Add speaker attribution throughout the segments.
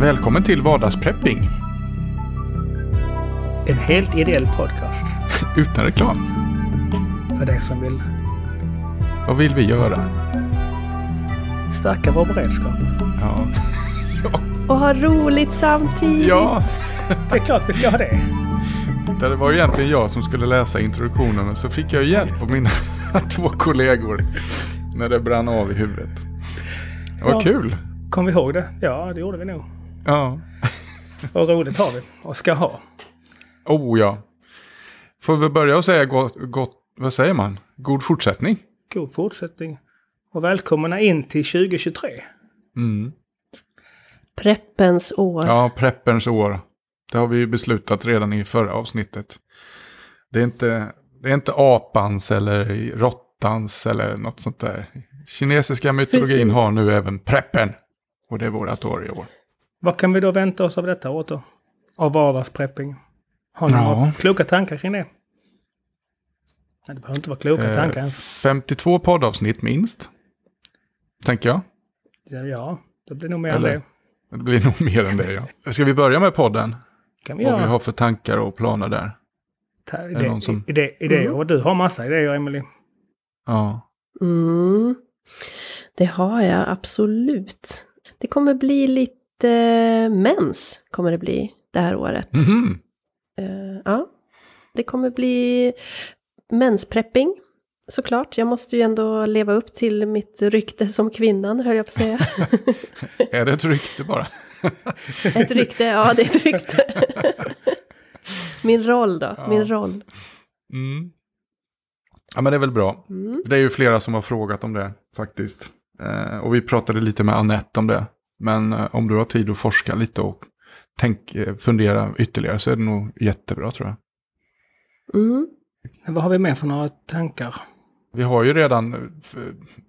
Speaker 1: Välkommen till Vardagsprepping.
Speaker 2: En helt ideell podcast.
Speaker 1: Utan reklam.
Speaker 2: För dig som vill.
Speaker 1: Vad vill vi göra? Stärka vår beredskap. Ja.
Speaker 2: ja. Och ha roligt samtidigt. Ja. det är klart vi ska ha det.
Speaker 1: Det var egentligen jag som skulle läsa introduktionen men så fick jag hjälp av mina två kollegor. När det brann av i huvudet. Vad ja. kul.
Speaker 2: Kom vi ihåg det? Ja, det gjorde vi nog. Ja. och roligt har vi
Speaker 1: och ska ha. Oh ja. Får vi börja och säga gott, gott, vad säger man? God fortsättning.
Speaker 2: God fortsättning. Och välkomna in till 2023. Mm. Preppens år.
Speaker 1: Ja, preppens år. Det har vi ju beslutat redan i förra avsnittet. Det är inte, det är inte apans eller råttans eller något sånt där. Kinesiska mytologin Precis. har nu även preppen. Och det är vårat år i år.
Speaker 2: Vad kan vi då vänta oss av detta året då? Av vardagsprepping? Har ni ja. några kloka tankar kring det? Nej, det behöver inte vara kloka eh, tankar
Speaker 1: ens. 52 poddavsnitt minst. Tänker jag.
Speaker 2: Ja, ja det blir nog mer Eller, än
Speaker 1: det. Det blir nog mer än det, ja. Ska vi börja med podden? kan vi Vad göra. vi har för tankar och planer där.
Speaker 2: Ta, är det, som... idé, idéer. Mm. du har massa idéer, Emily.
Speaker 1: Ja.
Speaker 3: Mm. Det har jag absolut. Det kommer bli lite eh, mens kommer det bli det här året. Mm -hmm. ja. Det kommer bli mensprepping såklart. Jag måste ju ändå leva upp till mitt rykte som kvinnan, höll jag på att säga.
Speaker 2: är det ett rykte bara? ett rykte, ja det är ett rykte. Min roll då, ja. min roll.
Speaker 1: Mm. Ja men det är väl bra. Mm. Det är ju flera som har frågat om det faktiskt. Eh, och vi pratade lite med Anette om det men eh, om du har tid att forska lite och tänk, eh, fundera ytterligare så är det nog jättebra tror jag.
Speaker 2: Mm. Vad har vi mer för några tankar?
Speaker 1: Vi har ju redan, eh,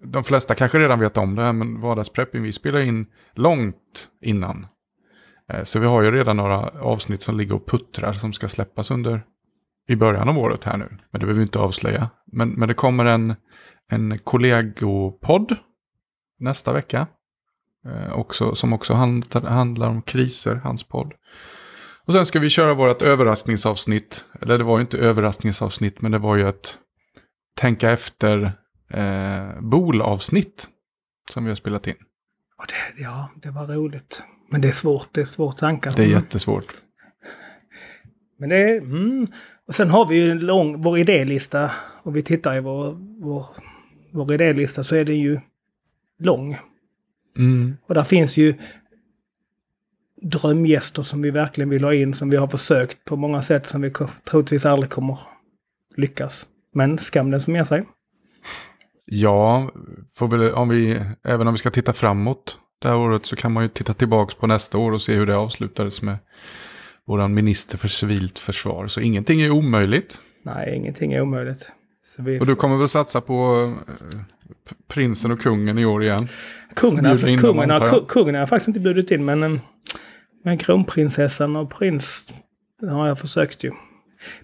Speaker 1: de flesta kanske redan vet om det här, men vardagsprepping vi spelar in långt innan. Så vi har ju redan några avsnitt som ligger och puttrar som ska släppas under i början av året här nu. Men det behöver vi inte avslöja. Men, men det kommer en, en kollegopodd nästa vecka Eh, också, som också hand, handlar om kriser, hans podd. Och sen ska vi köra vårt överraskningsavsnitt. Eller det var ju inte överraskningsavsnitt, men det var ju ett tänka efter eh, bolavsnitt som vi har spelat in.
Speaker 2: Det, ja, det var roligt. Men det är svårt, det är svårt tankar. Det är jättesvårt. Men det är... Mm. Och sen har vi ju en lång, vår idélista. Och vi tittar i vår, vår, vår idélista så är den ju lång. Mm. Och där finns ju drömgäster som vi verkligen vill ha in, som vi har försökt på många sätt som vi troligtvis aldrig kommer lyckas. Men skam den som ger sig.
Speaker 1: Ja, väl, om vi, även om vi ska titta framåt det här året så kan man ju titta tillbaka på nästa år och se hur det avslutades med vår minister för civilt försvar. Så ingenting är omöjligt. Nej, ingenting är omöjligt. Får... Och du kommer väl satsa på eh, prinsen och kungen i år igen. Kungen har, kungen har,
Speaker 2: kungen har faktiskt inte bjudit in men, eh, men kronprinsessan och prins har jag försökt ju.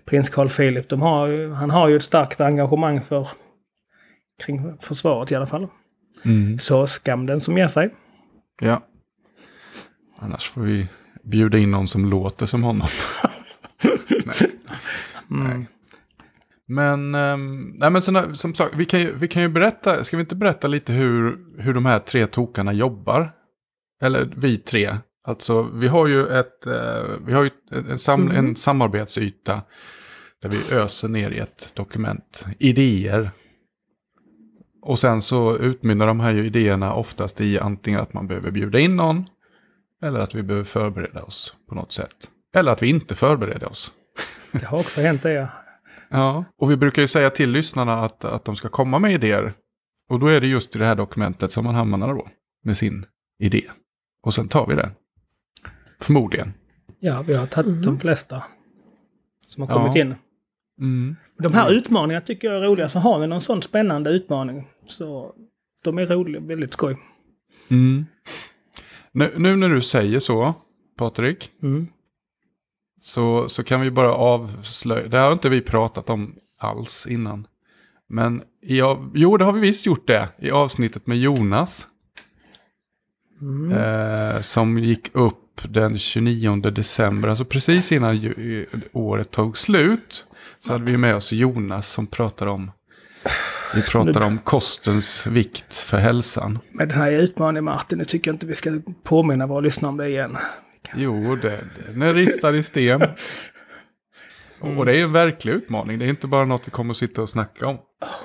Speaker 2: Prins Carl Philip, de har, han har ju ett starkt engagemang för kring försvaret i alla fall. Mm. Så skam den
Speaker 1: som ger sig. Ja. Annars får vi bjuda in någon som låter som honom. Nej. Mm. Nej. Men, um, nej men sen, som sagt, vi kan, ju, vi kan ju berätta, ska vi inte berätta lite hur, hur de här tre tokarna jobbar? Eller vi tre. Alltså, vi har ju, ett, uh, vi har ju en, sam, mm. en mm-hmm. samarbetsyta där vi öser ner i ett dokument, idéer. Och sen så utmynnar de här idéerna oftast i antingen att man behöver bjuda in någon, eller att vi behöver förbereda oss på något sätt. Eller att vi inte förbereder oss.
Speaker 2: Det har också hänt det, ja.
Speaker 1: Ja. Och vi brukar ju säga till lyssnarna att, att de ska komma med idéer. Och då är det just i det här dokumentet som man hamnar då med sin idé. Och sen tar vi det, Förmodligen.
Speaker 2: Ja, vi har tagit mm. de flesta som har kommit ja. in. Mm. De här mm. utmaningarna tycker jag är roliga. Så har ni någon sån spännande utmaning så de är roliga, väldigt skoj.
Speaker 1: Mm. Nu, nu, när du säger så, Patrik, mm så, så kan vi bara avslöja, det har inte vi pratat om alls innan. Men i, jo, det har vi visst gjort det i avsnittet med Jonas. Mm. Eh, som gick upp den 29 december, alltså precis innan ju, året tog slut. Så hade vi med oss Jonas som pratade om vi pratar om kostens vikt för hälsan.
Speaker 2: Med den här utmaningen Martin, nu tycker jag inte vi ska påminna våra lyssnare om det igen
Speaker 1: kanske. Jo, den är ristad i sten. Mm. Och det är en verklig utmaning. Det är inte bara något vi kommer att sitta och snacka om.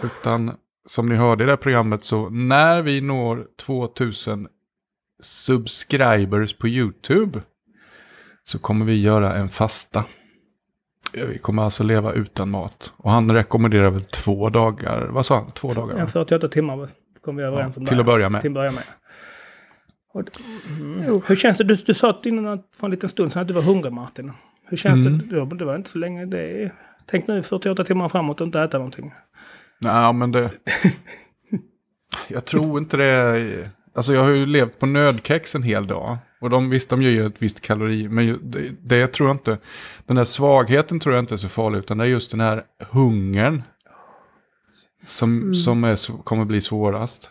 Speaker 1: Utan som ni hörde i det här programmet så när vi når 2000 subscribers på YouTube så kommer vi göra en fasta. Vi kommer alltså leva utan mat. Och han rekommenderar väl två dagar, vad sa han? Två dagar?
Speaker 2: 48 timmar kommer vi överens ja, om. Till att börja med. Till att börja med. Mm. Hur känns det? Du, du sa innan för en liten stund sedan att du var hungrig Martin. Hur känns mm. det? Det var inte så länge. Det är... Tänk nu 48 timmar framåt och inte äta någonting.
Speaker 1: Nej, men det... jag tror inte det... är... Alltså jag har ju levt på nödkex en hel dag. Och de, visst, de ger ju ett visst kalori, men det, det tror jag inte... Den här svagheten tror jag inte är så farlig, utan det är just den här hungern. Som, mm. som är, kommer bli svårast.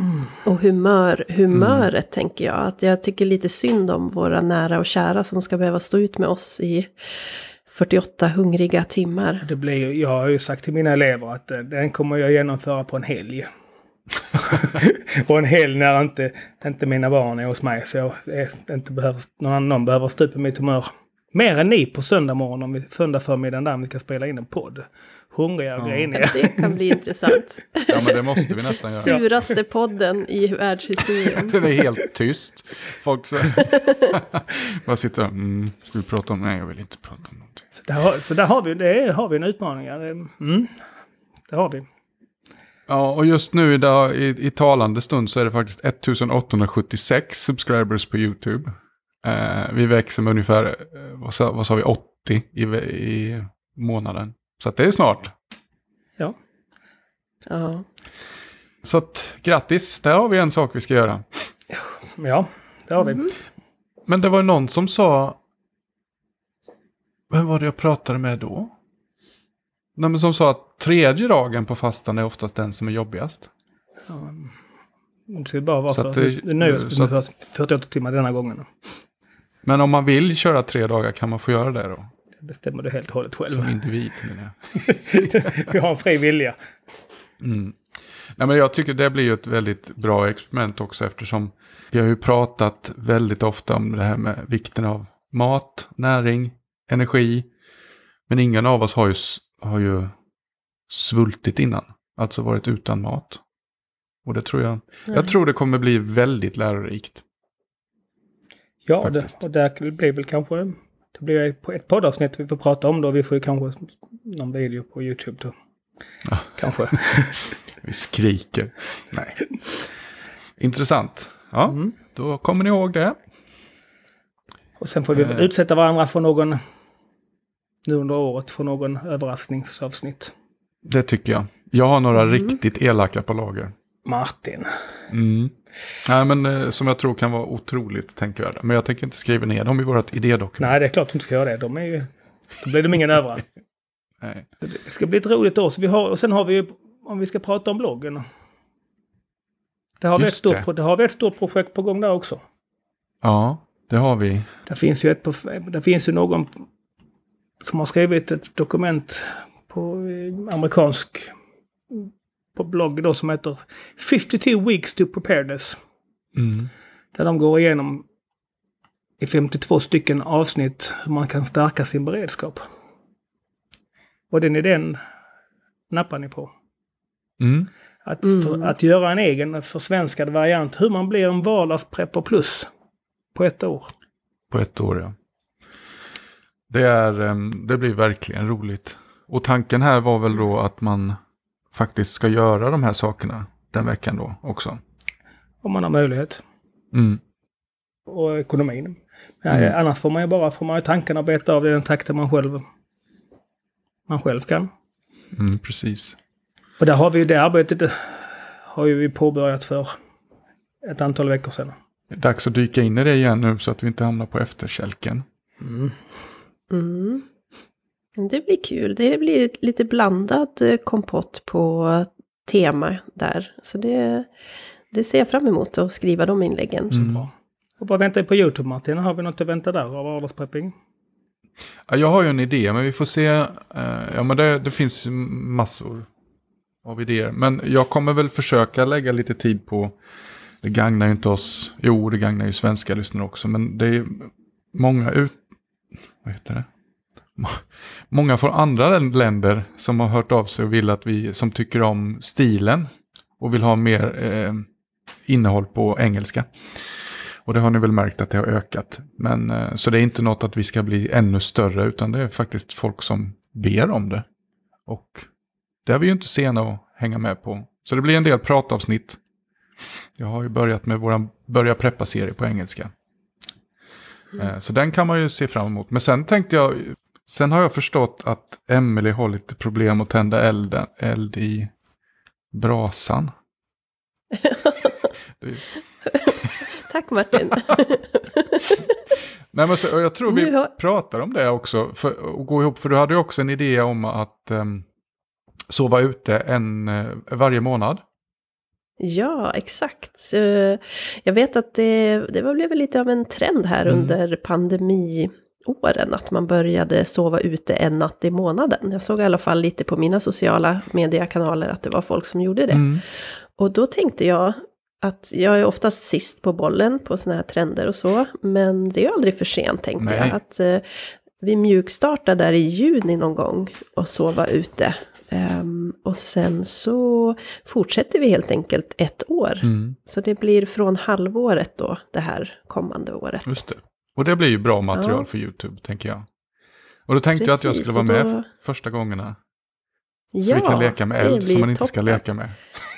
Speaker 3: Mm. Och humör, humöret mm. tänker jag. Att jag tycker lite synd om våra nära och kära som ska behöva stå ut
Speaker 2: med oss i 48 hungriga timmar. Det blir, jag har ju sagt till mina elever att eh, den kommer jag genomföra på en helg. och en helg när inte, inte mina barn är hos mig så jag är, inte behöver, någon, någon behöver stupa mitt humör. Mer än ni på söndag morgon, om vi, söndag förmiddagen där vi ska spela in en podd. Hungriga och ja. griniga.
Speaker 1: Det kan bli intressant. ja, men det måste vi nästan göra. Suraste
Speaker 3: podden i världshistorien.
Speaker 2: Den är helt
Speaker 1: tyst. Folk så... bara sitter mm, ska vi prata om? Nej, jag vill inte prata om
Speaker 2: någonting. Så där har, så där har vi, det är, har vi en utmaning. Mm, det har vi.
Speaker 1: Ja, och just nu idag, i, i talande stund så är det faktiskt 1876 subscribers på YouTube. Eh, vi växer med ungefär, eh, vad sa, vad sa vi, 80 i, i månaden. Så det är snart. Ja. Ja. Så att, grattis, där har vi en sak vi ska göra. Ja, det har vi. Mm. Men det var någon som sa... Vem var det jag pratade med då? Nej, men som sa att tredje dagen på fastan är oftast den som är jobbigast.
Speaker 2: Ja. Det skulle bara vara så för att det, vi nöjer oss med 48 timmar denna gången.
Speaker 1: Men om man vill köra tre dagar kan man få göra det då? Det
Speaker 2: bestämmer du helt och hållet själv. Som individ menar jag. Vi har en fri vilja.
Speaker 1: Mm. Nej, men jag tycker det blir ett väldigt bra experiment också eftersom vi har ju pratat väldigt ofta om det här med vikten av mat, näring, energi. Men ingen av oss har ju, har ju svultit innan, alltså varit utan mat. Och det tror jag, Nej. jag tror det kommer bli väldigt lärorikt.
Speaker 2: Ja, det, och där blir väl kanske... Det blir ett poddavsnitt vi får prata om då. Vi får ju kanske någon video på YouTube då.
Speaker 1: Ja. Kanske. vi skriker. Nej. Intressant. Ja, mm. då kommer ni ihåg det. Och sen får vi eh.
Speaker 2: utsätta varandra för någon... Nu under året för någon överraskningsavsnitt.
Speaker 1: Det tycker jag. Jag har några mm. riktigt elaka på lager. Martin. Mm. Nej, men eh, som jag tror kan vara otroligt tänkvärda. Men jag tänker inte skriva ner dem i vårt idédokument.
Speaker 2: Nej, det är klart de ska göra det. De är ju... Då blir de ingen överraskning. Nej. Det ska bli ett roligt år. Så vi har, och sen har vi ju, om vi ska prata om bloggen. Det har, vi ett, stort, det. det har vi ett stort projekt på gång där också.
Speaker 1: Ja, det har vi. Det finns
Speaker 2: ju, ett, det finns ju någon som har skrivit ett dokument på eh, amerikansk på blogg då som heter 52 Weeks to Preparedness. Mm. Där de går igenom i 52 stycken avsnitt hur man kan stärka sin beredskap. Och den idén nappar ni på. Mm. Att, mm. för, mm. att göra en egen försvenskad variant hur man blir en vardagsprepper plus på ett år.
Speaker 1: På ett år, ja. Det, är, ehm, det blir verkligen roligt. Och tanken här var väl då att man faktiskt ska göra de här sakerna den veckan då också. Om man har möjlighet. Mm.
Speaker 2: Och ekonomin. Nej, mm. Annars får man ju bara får man ju tankarna beta av i den takten man själv, man själv kan.
Speaker 1: Mm, precis.
Speaker 2: Och där har vi ju det arbetet eh, har ju vi påbörjat för ett antal veckor sedan.
Speaker 1: Dags att dyka in i det igen nu så att vi inte hamnar på efterkälken.
Speaker 2: Mm.
Speaker 3: Mm. Det blir kul. Det blir lite blandad eh, kompott på tema där. Så det, det ser jag fram emot att skriva
Speaker 2: de inläggen. mm. Och vad väntar vi på YouTube Martin? Har vi något att vänta där av vardagsprepping?
Speaker 1: Ja, jag har ju en idé, men vi får se. Eh, ja, men det, det finns massor av idéer. Men jag kommer väl försöka lägga lite tid på, det gagnar ju inte oss, jo det gagnar ju svenska lyssnare också, men det är många ut, vad heter det? många från andra länder som har hört av sig och vill att vi, som tycker om stilen och vill ha mer eh, innehåll på engelska. Och det har ni väl märkt att det har ökat. Men, eh, så det är inte något att vi ska bli ännu större, utan det är faktiskt folk som ber om det. Och det är vi ju inte sena att hänga med på. Så det blir en del pratavsnitt. Jag har ju börjat med vår Börja preppa-serie på engelska. Mm. Så den kan man ju se fram emot. Men sen tänkte jag Sen har jag förstått att Emily har lite problem att tända elden, eld i brasan. Tack Martin. Nej, men så, jag tror vi har... pratar om det också, för, och gå ihop, för du hade ju också en idé om att um, sova ute en, eh, varje månad.
Speaker 3: Ja, exakt. Så eh, jag vet att det, det blev lite av en trend här mm. under pandemi åren, att man började sova ute en natt i månaden. Jag såg i alla fall lite på mina sociala mediekanaler att det var folk som gjorde det. Mm. Och då tänkte jag att jag är oftast sist på bollen på sådana här trender och så, men det är aldrig för sent tänkte Nej. jag. Att, eh, vi mjukstartar där i juni någon gång och sova ute. Um, och sen så fortsätter vi helt enkelt ett år. Mm. Så det blir från halvåret då, det här kommande året.
Speaker 1: Just det. Och det blir ju bra material ja. för YouTube, tänker jag. Och då tänkte Precis, jag att jag skulle vara med första gångerna. Ja, så vi kan leka med eld som man inte toppen. ska leka med.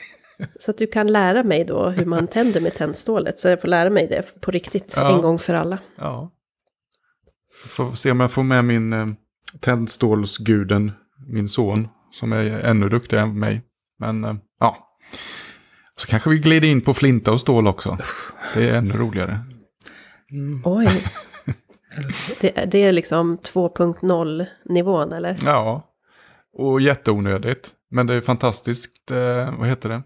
Speaker 3: så att du kan lära mig då hur man tänder med tändstålet. Så jag får lära mig det på riktigt, ja. en gång för alla.
Speaker 1: Ja. Får se om jag får med min eh, tändstålsguden, min son, som är ännu duktigare än mig. Men eh, ja. Så kanske vi glider in på flinta och stål också. Det är ännu roligare.
Speaker 2: Mm.
Speaker 3: Oj. det, det, är liksom 2.0 nivån eller? Ja,
Speaker 1: och jätteonödigt. Men det är fantastiskt, eh, vad heter det,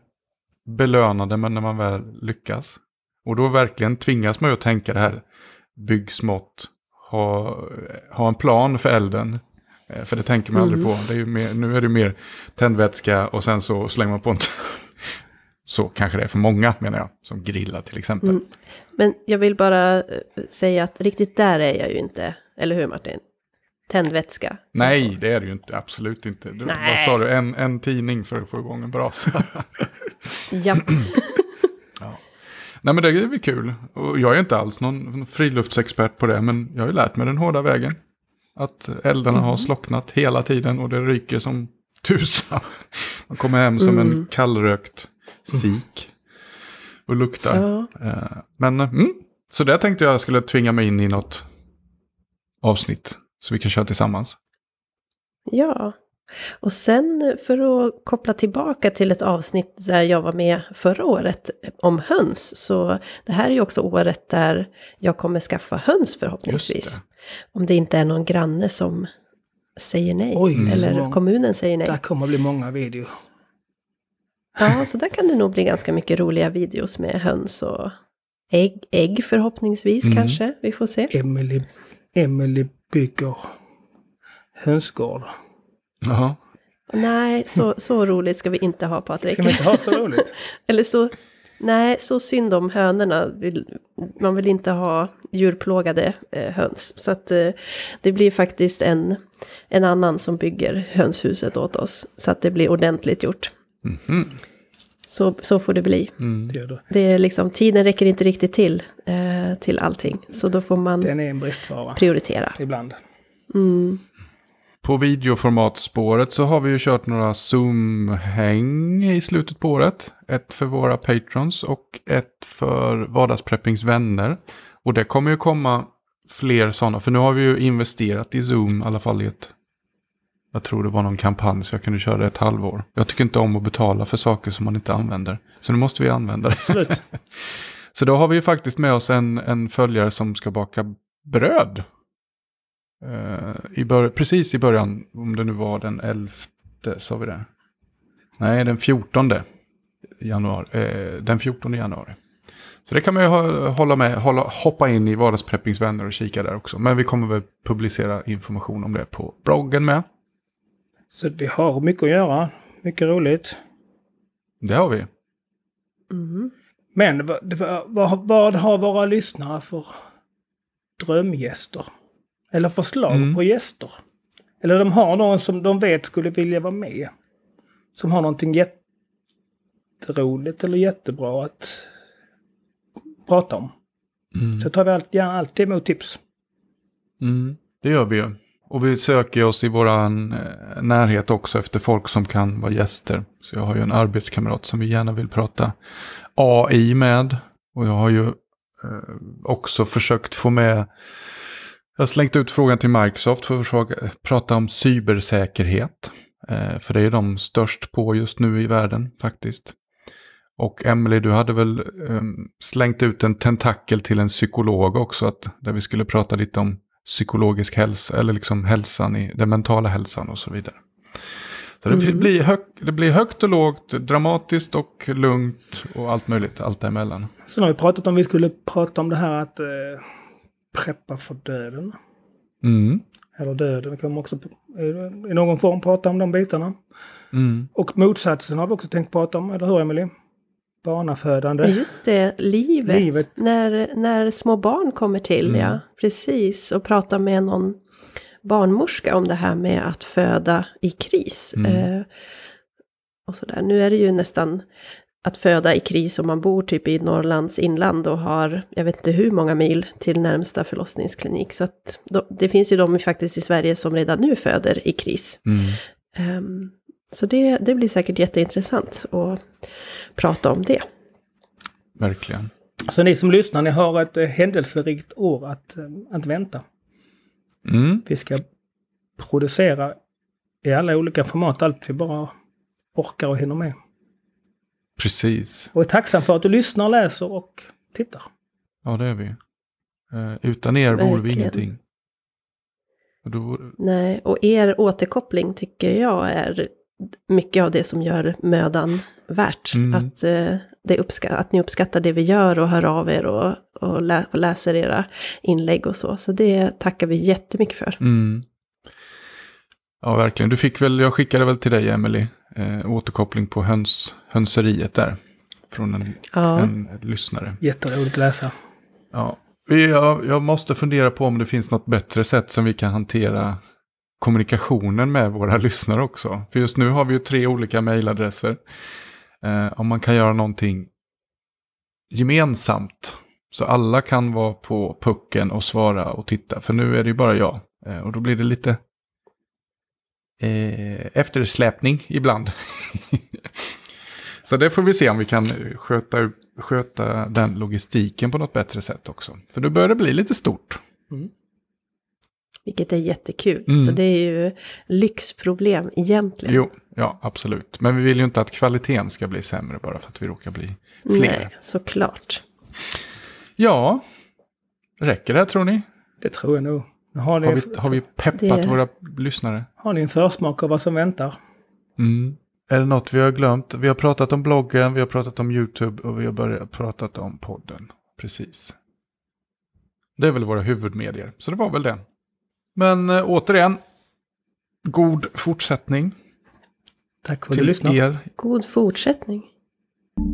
Speaker 1: belönade men när man väl lyckas. Och då verkligen tvingas man ju att tänka det här, byggsmått, ha, ha en plan för elden. Eh, för det tänker man mm. aldrig på. Är mer, nu är det mer tändvätska och sen så slänger man på en så kanske det är för många, menar jag, som grillar till exempel. Mm.
Speaker 3: Men jag vill bara eh, säga att riktigt där är jag ju inte, eller hur Martin? Tändvätska.
Speaker 1: Nej, det är det ju inte, absolut inte. Du, Nej. vad sa du, en, en tidning för att få igång en brasa? ja. Nej men det är väl kul. Och jag är inte alls någon friluftsexpert på det, men jag har ju lärt mig den hårda vägen. Att eldarna mm. har slocknat hela tiden och det ryker som tusan. Man kommer hem som mm. en kallrökt sik mm. och luktar. Ja. Eh, men mm, så det tänkte jag skulle tvinga mig in i något avsnitt så vi kan köra tillsammans.
Speaker 3: Ja, och sen för att koppla tillbaka till ett avsnitt där jag var med förra året om höns, så det här är ju också året där jag kommer skaffa höns förhoppningsvis. Det. Om det inte är någon granne som säger nej, Oj, eller kommunen säger nej. Det
Speaker 2: kommer bli många videos.
Speaker 3: Ja, så där kan det nog bli ganska mycket roliga videos med höns och ägg, ägg förhoppningsvis mm. kanske.
Speaker 2: Vi får se. Emily, Emily bygger hönsgårdar. Jaha.
Speaker 3: Nej, så, så roligt ska vi inte ha Patrik. Ska vi inte ha så roligt? Eller så, nej, så synd om hönorna. Man vill inte ha djurplågade eh, höns. Så att eh, det blir faktiskt en, en annan som bygger hönshuset åt oss. Så att det blir ordentligt gjort. Mm. Så, så får det bli. Mm. Det är liksom, tiden räcker inte riktigt till, eh, till allting. Så då får man Den är en bristvara. prioritera.
Speaker 2: Ibland. Mm.
Speaker 1: På videoformatspåret så har vi ju kört några Zoom-häng i slutet på året. Ett för våra patrons och ett för vardagspreppings vänner. Och det kommer ju komma fler sådana, för nu har vi ju investerat i Zoom, i alla fall i ett jag tror det var någon kampanj så jag kunde köra det ett halvår. Jag tycker inte om att betala för saker som man inte använder. Så nu måste vi använda det. Absolut. så då har vi ju faktiskt med oss en, en följare som ska baka bröd. Eh, i bör- precis i början, om det nu var den 11, sa vi det? Nej, den 14 januari. Eh, den 14 januari. Så det kan man ju hålla med, hålla, hoppa in i vardagspreppings och kika där också. Men vi kommer väl publicera information om det på bloggen med.
Speaker 2: Så vi har mycket att göra. Mycket roligt. Det har vi. Mm. Men vad, vad, har våra lyssnare för drömgäster? Eller förslag mm. på gäster? Eller de har någon som de vet skulle vilja vara med. Som har någonting jätteroligt eller jättebra att prata om. Mm. Så tar vi allt, gärna alltid emot tips.
Speaker 1: Mm, det gör vi ju. Och vi söker oss i vår eh, närhet också efter folk som kan vara gäster. Så jag har ju en arbetskamrat som vi gärna vill prata AI med. Och jag har ju eh, också försökt få med jag har slängt ut frågan till Microsoft för att försöka prata om cybersäkerhet. Eh, för det är de störst på just nu i världen faktiskt. Och Emily, du hade väl slängt ut en tentakel till en psykolog också, att, där vi skulle prata lite om psykologisk hälsa, eller liksom hälsan i, den mentala hälsan och så vidare. Så det, mm. blir hög, det blir högt och lågt, dramatiskt och lugnt och allt möjligt, allt däremellan. Sen
Speaker 2: har vi pratat om, vi skulle prata om det här att eh, preppa för döden. Mm. Eller döden, vi kan också eh, i någon form prata om de bitarna. Mm. Och motsatsen har vi också tänkt prata om, eller hur Emelie? barnafödande. Just det, livet. livet.
Speaker 3: När, när små barn kommer till, mm. ja. Precis, och prata med någon barnmorska om det här med att föda i kris. Mm. Eh, och sådär. Nu är det ju nästan att föda i kris om man bor typ i Norrlands inland och har, jag vet inte hur många mil till närmsta förlossningsklinik. Så att då, det finns ju de faktiskt i Sverige som redan nu föder i kris. Mm. Um, så det, det blir säkert jätteintressant. Och prata om det. Verkligen. Så
Speaker 2: ni som lyssnar, ni har ett eh, händelserikt år att, eh, att vänta. Mm. Vi ska producera i alla olika format, allt vi bara orkar och hinner med.
Speaker 1: Precis.
Speaker 2: Och är tacksam för att du lyssnar, läser och
Speaker 1: tittar. Ja, det är vi. Eh, utan er vore vi ingenting. Och då...
Speaker 3: Nej, och er återkoppling tycker jag är mycket av det som gör mödan värt. Mm. Att, eh, det uppska att ni uppskattar det vi gör och hör av er och, och, lä och läser era inlägg och så. Så det tackar vi jättemycket för.
Speaker 1: Mm. Ja, verkligen. Du fick väl, jag skickade väl till dig, Emily eh, återkoppling på höns, hönseriet där. Från en, ja. en, en lyssnare.
Speaker 2: Jätteroligt att läsa.
Speaker 1: Ja. Jag, jag måste fundera på om det finns något bättre sätt som vi kan hantera kommunikationen med våra lyssnare också. För just nu har vi ju tre olika mejladresser. Eh, om man kan göra någonting gemensamt. Så alla kan vara på pucken och svara och titta. För nu är det ju bara jag. Eh, och då blir det lite eh, eftersläpning ibland. Så det får vi se om vi kan sköta, sköta den logistiken på något bättre sätt också. För nu börjar det bli lite stort.
Speaker 3: Mm. Vilket är jättekul. Mm. Så det är ju lyxproblem egentligen. Jo,
Speaker 1: ja absolut. Men vi vill ju inte att kvaliteten ska bli sämre bara för att vi råkar bli fler. Nej,
Speaker 3: såklart.
Speaker 1: Ja, räcker det här, tror ni? Det tror jag nog. Har, ni, har, vi, har vi peppat det... våra lyssnare?
Speaker 2: Har ni en försmak av vad som väntar?
Speaker 1: Mm. Är det något vi har glömt? Vi har pratat om bloggen, vi har pratat om YouTube och vi har börjat prata om podden. Precis. Det är väl våra huvudmedier, så det var väl det. Men äh, återigen, god fortsättning. Tack för att du lyssnade.
Speaker 3: God fortsättning.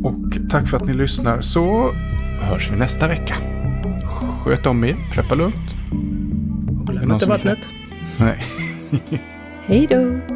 Speaker 1: Och tack för att ni lyssnar. Så hörs vi nästa vecka. Sköt om er, preppa lugnt. Håll ögonen vattnet. Nej.
Speaker 3: Hej då.